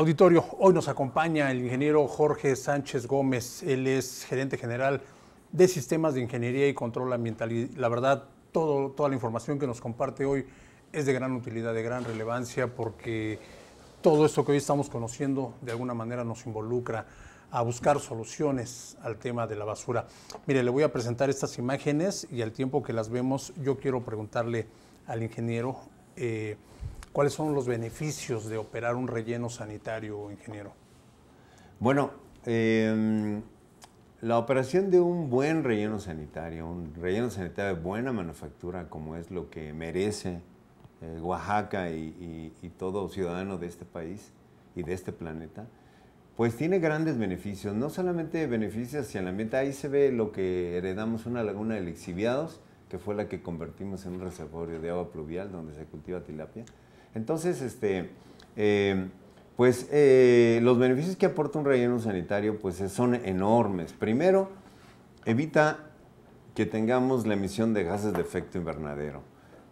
Auditorio, hoy nos acompaña el ingeniero Jorge Sánchez Gómez. Él es gerente general de sistemas de ingeniería y control ambiental. Y la verdad, todo, toda la información que nos comparte hoy es de gran utilidad, de gran relevancia, porque todo esto que hoy estamos conociendo de alguna manera nos involucra a buscar soluciones al tema de la basura. Mire, le voy a presentar estas imágenes y al tiempo que las vemos, yo quiero preguntarle al ingeniero. Eh, ¿Cuáles son los beneficios de operar un relleno sanitario, ingeniero? Bueno, em, la operación de un buen relleno sanitario, un relleno sanitario de buena manufactura, como es lo que merece eh, Oaxaca y, todo ciudadano de este país y de este planeta, pues tiene grandes beneficios, no solamente beneficios hacia el ambiente, ahí se ve lo que heredamos una laguna de lixiviados, que fue la que convertimos en un reservorio de agua pluvial donde se cultiva tilapia, entonces, este, eh, pues eh, los beneficios que aporta un relleno sanitario pues, son enormes. Primero, evita que tengamos la emisión de gases de efecto invernadero,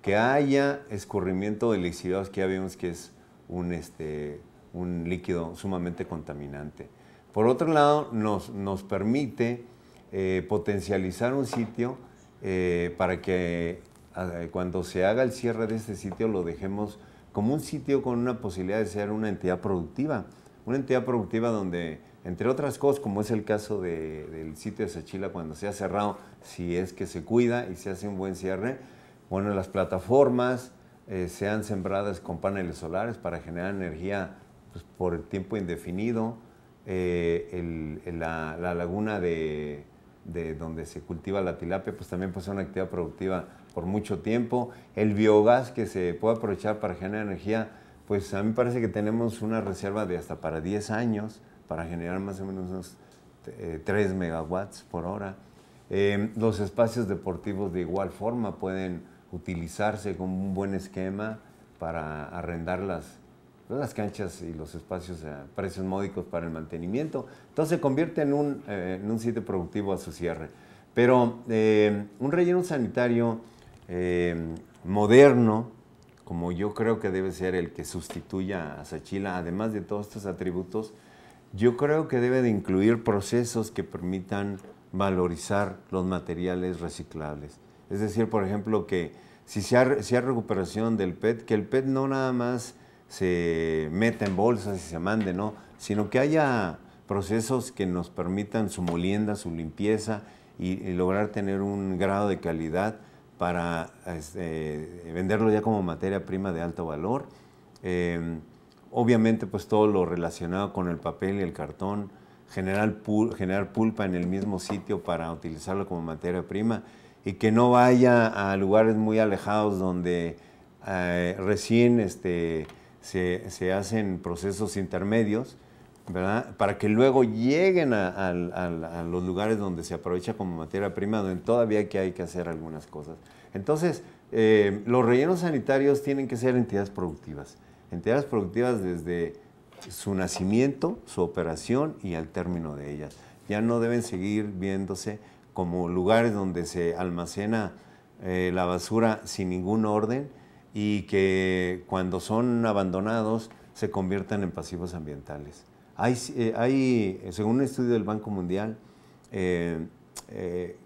que haya escurrimiento de líquidos que ya vimos que es un, este, un líquido sumamente contaminante. Por otro lado, nos, nos permite eh, potencializar un sitio para que cuando se haga el cierre de este sitio lo dejemos como un sitio con una posibilidad de ser una entidad productiva, una entidad productiva donde, entre otras cosas, como es el caso del sitio de Sachila, cuando se ha cerrado, si es que se cuida y se hace un buen cierre, bueno, las plataformas eh, sean sembradas con paneles solares para generar energía pues, por por tiempo indefinido, eh, la, laguna de, de donde se cultiva la tilapia, pues también puede una actividad productiva por mucho tiempo. El biogás que se puede aprovechar para generar energía, pues a mí parece que tenemos una reserva de hasta para 10 años para generar más o menos unos 3 eh, megawatts por hora. Em, los espacios deportivos de igual forma pueden utilizarse como un buen esquema para arrendarlas las, las canchas y los espacios a eh, precios módicos para el mantenimiento. Entonces se convierte en un, eh, un sitio productivo a su cierre. Pero eh, un relleno sanitario moderno, como yo creo que debe ser el que sustituya a Sachila, además de todos estos atributos, yo creo que debe de incluir procesos que permitan valorizar los materiales reciclables. Es decir, por ejemplo, que si se recuperación del PET, que el PET no nada más se meta en bolsas y se mande, no, sino que haya procesos que nos permitan su molienda, su limpieza y, lograr tener un grado de calidad para este, venderlo ya como materia prima de alto valor. Em, obviamente, pues todo lo relacionado con el papel y el cartón, generar, generar pulpa en el mismo sitio para utilizarlo como materia prima y que no vaya a lugares muy alejados donde eh, recién este, se, hacen procesos intermedios, ¿verdad? Para que luego lleguen a, los lugares donde se aprovecha como materia prima, donde todavía que hay que hacer algunas cosas. Entonces, eh, los rellenos sanitarios tienen que ser entidades productivas. Entidades productivas desde su nacimiento, su operación y al término de ellas. Ya no deben seguir viéndose como lugares donde se almacena eh, la basura sin ningún orden y que cuando son abandonados se conviertan en pasivos ambientales. Hay, eh, eh, según un estudio del Banco Mundial eh,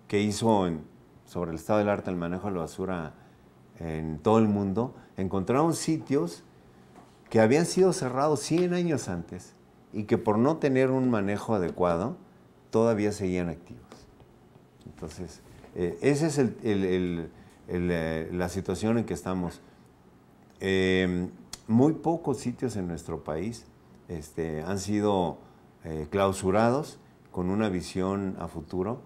que hizo sobre el estado del arte del manejo de la basura en todo el mundo, encontraron sitios que habían sido cerrados 100 años antes y que por no tener un manejo adecuado todavía seguían activos. Entonces, esa es el, el, el, la situación en que estamos. Em, muy pocos sitios en nuestro país este, han sido eh, clausurados con una visión a futuro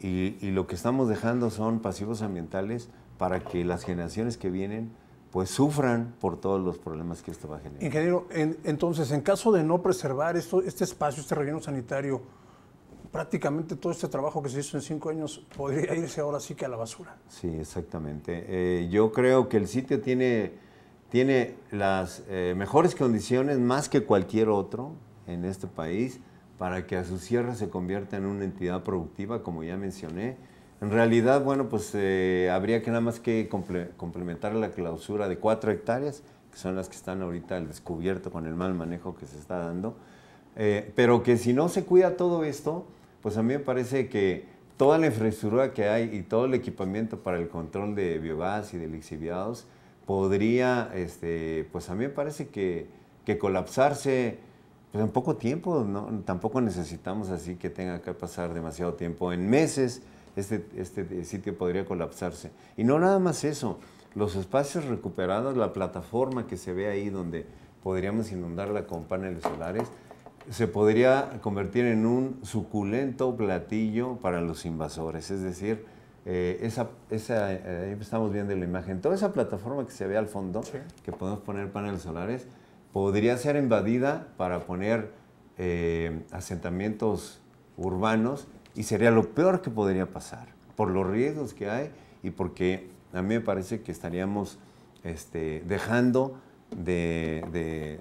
y, lo que estamos dejando son pasivos ambientales para que las generaciones que vienen pues sufran por todos los problemas que esto va a generar. Ingeniero, entonces, en caso de no preservar esto, este espacio, este relleno sanitario, prácticamente todo este trabajo que se hizo en cinco años podría irse ahora sí que a la basura. Sí, exactamente. Eh, yo creo que el sitio tiene tiene las eh, mejores condiciones, más que cualquier otro en este país, para que a su cierre se convierta en una entidad productiva, como ya mencioné. En realidad, bueno, pues eh, habría que nada más que complementar la clausura de cuatro hectáreas, que son las que están ahorita al descubierto con el mal manejo que se está dando. Eh, pero que si no se cuida todo esto, pues a mí me parece que toda la infraestructura que hay y todo el equipamiento para el control de biogás y de lixiviados, podría, este, pues a mí me parece que, que colapsarse pues en poco tiempo, ¿no? tampoco necesitamos así que tenga que pasar demasiado tiempo, en meses este, este sitio podría colapsarse. Y no nada más eso, los espacios recuperados, la plataforma que se ve ahí donde podríamos inundarla con paneles solares, se podría convertir en un suculento platillo para los invasores, es decir, eh, esa, eh, estamos viendo la imagen, toda esa plataforma que se ve al fondo, que podemos poner paneles solares, podría ser invadida para poner eh, asentamientos urbanos y sería lo peor que podría pasar, por los riesgos que hay y porque a mí me parece que estaríamos este, dejando de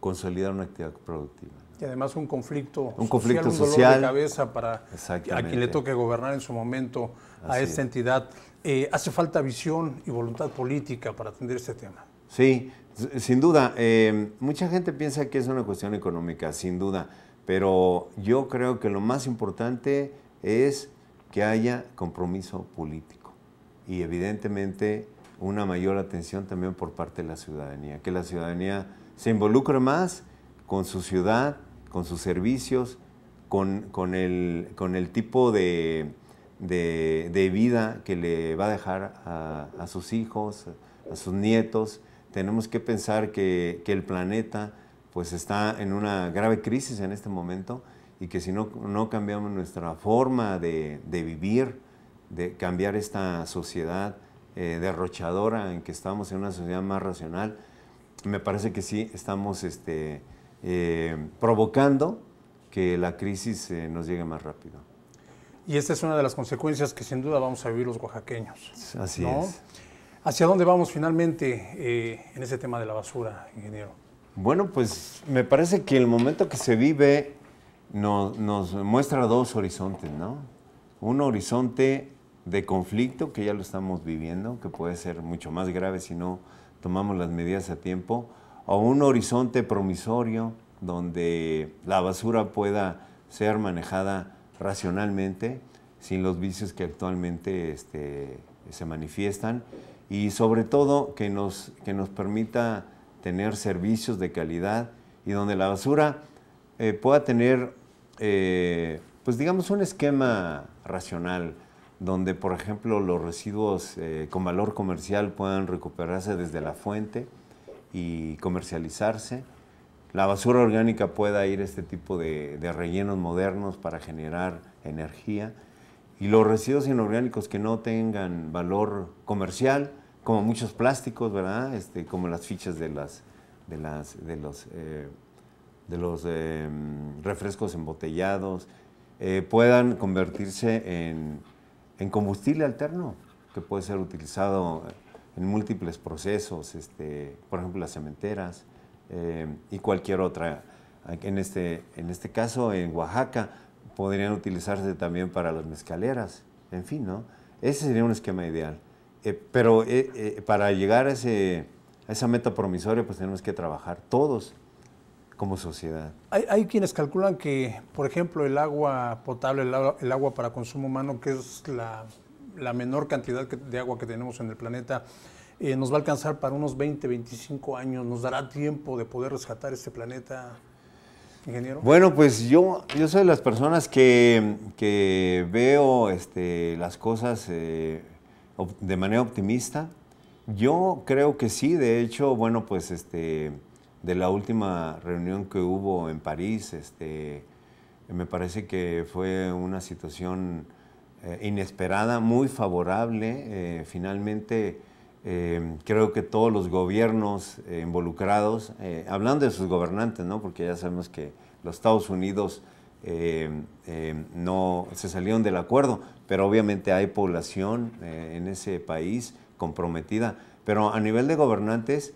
consolidar una actividad productiva. Y además un conflicto, un conflicto social, un de cabeza para quien le toque gobernar en su momento a esta entidad. Eh, hace falta visión y voluntad política para atender este tema. Sí, sin duda. Eh, mucha gente piensa que es una cuestión económica, sin duda. Pero yo creo que lo más importante es que haya compromiso político y evidentemente una mayor atención también por parte de la ciudadanía, que la ciudadanía se involucre más con su ciudad, con sus servicios, con, el, con el, tipo de, vida que le va a dejar a, sus hijos, a sus nietos. Tenemos que pensar que, el planeta pues está en una grave crisis en este momento y que si no, cambiamos nuestra forma de, vivir, de cambiar esta sociedad eh, derrochadora en que estamos en una sociedad más racional, me parece que sí estamos este, eh, provocando que la crisis eh, nos llegue más rápido. Y esta es una de las consecuencias que sin duda vamos a vivir los oaxaqueños. Así es. ¿Hacia dónde vamos finalmente eh, en ese tema de la basura, ingeniero? Bueno, pues me parece que el momento que se vive nos, nos muestra dos horizontes, ¿no? Un horizonte de conflicto que ya lo estamos viviendo, que puede ser mucho más grave si no tomamos las medidas a tiempo, o un horizonte promisorio donde la basura pueda ser manejada racionalmente, sin los vicios que actualmente este, se manifiestan y sobre todo que nos, que permita tener servicios de calidad y donde la basura eh, pueda tener, eh, pues digamos, un esquema racional, donde por ejemplo los residuos eh, con valor comercial puedan recuperarse desde la fuente y comercializarse. La basura orgánica pueda ir a este tipo de, rellenos modernos para generar energía. Y los residuos inorgánicos que no tengan valor comercial, como muchos plásticos, ¿verdad? Este, como las fichas de, las, de, las, de los, eh, de los eh, refrescos embotellados, eh, puedan convertirse en, en combustible alterno que puede ser utilizado en múltiples procesos, este, por ejemplo las cementeras eh, y cualquier otra. En este, en este caso, en Oaxaca, podrían utilizarse también para las mezcaleras, en fin, ¿no? Ese sería un esquema ideal. Eh, pero eh, para llegar a, ese, a esa meta promisoria, pues tenemos que trabajar todos como sociedad. Hay, quienes calculan que, por ejemplo, el agua potable, el agua para consumo humano, que es la, la menor cantidad de agua que tenemos en el planeta, eh, nos va a alcanzar para unos 20, 25 años. ¿Nos dará tiempo de poder rescatar este planeta, ingeniero? Bueno, pues yo, yo soy de las personas que, veo este, las cosas eh, de manera optimista. Yo creo que sí, de hecho, bueno, pues este, de la última reunión que hubo en París, este, me parece que fue una situación eh, inesperada, muy favorable. Eh, finalmente, eh, creo que todos los gobiernos involucrados, hablando de sus gobernantes, ¿no? porque ya sabemos que los Estados Unidos no se salieron del acuerdo, pero obviamente hay población en ese país comprometida. Pero a nivel de gobernantes,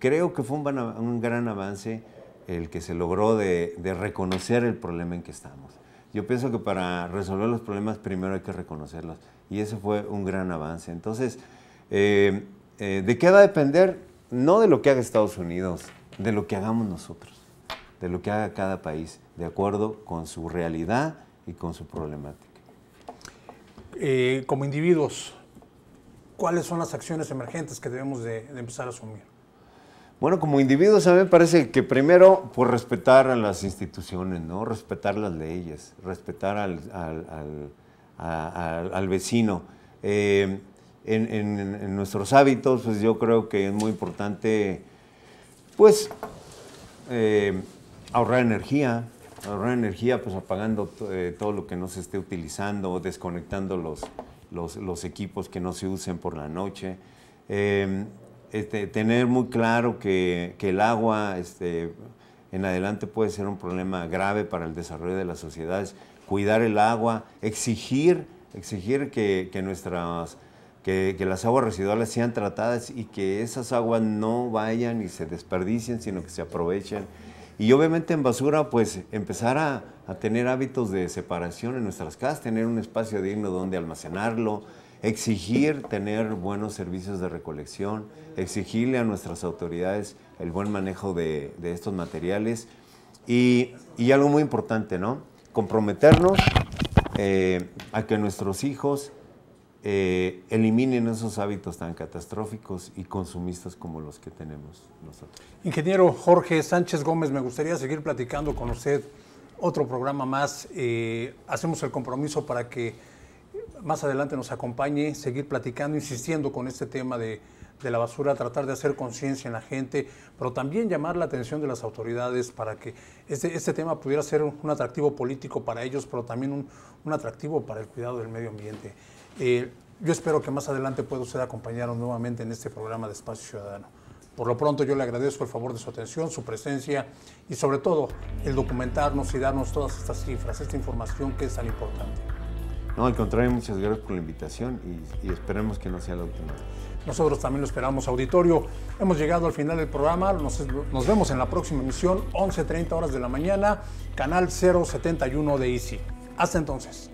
creo que fue un, gran avance el que se logró de reconocer el problema en que estamos. Yo pienso que para resolver los problemas primero hay que reconocerlos y ese fue un gran avance. Entonces, eh, eh, ¿de qué va a depender? No de lo que haga Estados Unidos, de lo que hagamos nosotros, de lo que haga cada país, de acuerdo con su realidad y con su problemática. Eh, como individuos, ¿cuáles son las acciones emergentes que debemos de empezar a asumir? Bueno, como individuos a mí me parece que primero pues, respetar a las instituciones, ¿no? Respetar las leyes, respetar al, vecino. Eh, en, nuestros hábitos, pues yo creo que es muy importante, pues, eh, ahorrar energía, ahorrar energía, pues apagando eh, todo lo que no se esté utilizando, desconectando los, los, equipos que no se usen por la noche. Este, tener muy claro que, el agua este, en adelante puede ser un problema grave para el desarrollo de las sociedades, cuidar el agua, exigir, exigir que, nuestras... Que, las aguas residuales sean tratadas y que esas aguas no vayan y se desperdicien, sino que se aprovechen. Y obviamente en basura, pues empezar a tener hábitos de separación en nuestras casas, tener un espacio digno donde almacenarlo, exigir tener buenos servicios de recolección, exigirle a nuestras autoridades el buen manejo de, estos materiales y, algo muy importante, ¿no? Comprometernos eh, a que nuestros hijos eh, eliminen esos hábitos tan catastróficos y consumistas como los que tenemos nosotros. Ingeniero Jorge Sánchez Gómez, me gustaría seguir platicando con usted otro programa más. Eh, hacemos el compromiso para que más adelante nos acompañe, seguir platicando, insistiendo con este tema de, la basura, tratar de hacer conciencia en la gente, pero también llamar la atención de las autoridades para que este, este tema pudiera ser un atractivo político para ellos, pero también un, atractivo para el cuidado del medio ambiente. Eh, yo espero que más adelante pueda usted acompañarnos nuevamente en este programa de Espacio Ciudadano. Por lo pronto yo le agradezco el favor de su atención, su presencia y sobre todo el documentarnos y darnos todas estas cifras, esta información que es tan importante. No, al contrario, muchas gracias por la invitación y, esperemos que no sea la última. Nosotros también lo esperamos, auditorio. Hemos llegado al final del programa. Nos, vemos en la próxima emisión, 11.30 horas de la mañana, canal 071 de Ici. Hasta entonces.